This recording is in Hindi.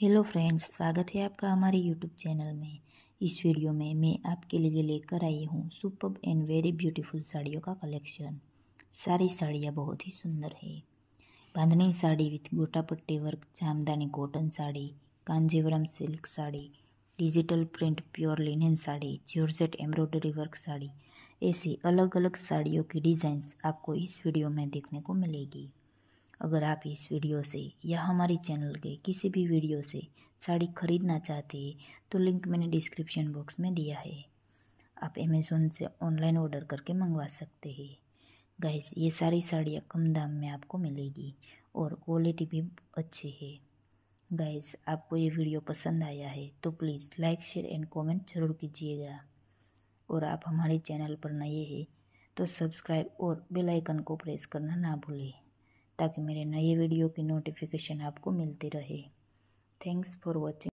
हेलो फ्रेंड्स स्वागत है आपका हमारे यूट्यूब चैनल में इस वीडियो में मैं आपके लिए लेकर आई हूँ सुपर एंड वेरी ब्यूटीफुल साड़ियों का कलेक्शन सारी साड़ियाँ बहुत ही सुंदर है बांधनी sari with gota patti work Jamdani cotton sari Kanjivaram silk sari digital print pure linen sari georgette embroidery work sari ऐसी अलग अलग साड़ियों की डिज़ाइंस आपको इस वीडियो में देखने को मिलेगी अगर आप इस वीडियो से या हमारे चैनल के किसी भी वीडियो से साड़ी खरीदना चाहते हैं तो लिंक मैंने डिस्क्रिप्शन बॉक्स में दिया है आप अमेज़ोन से ऑनलाइन ऑर्डर करके मंगवा सकते हैं गैस ये सारी साड़ियाँ कम दाम में आपको मिलेगी और क्वालिटी भी अच्छी है गैस आपको ये वीडियो पसंद आया है तो please like share and comment जरूर कीजिएगा और आप हमारे चैनल पर नए हैं तो सब्सक्राइब और बेल आइकन को प्रेस करना ना भूलें ताकि मेरे नए वीडियो की नोटिफिकेशन आपको मिलती रहे थैंक्स फॉर वॉचिंग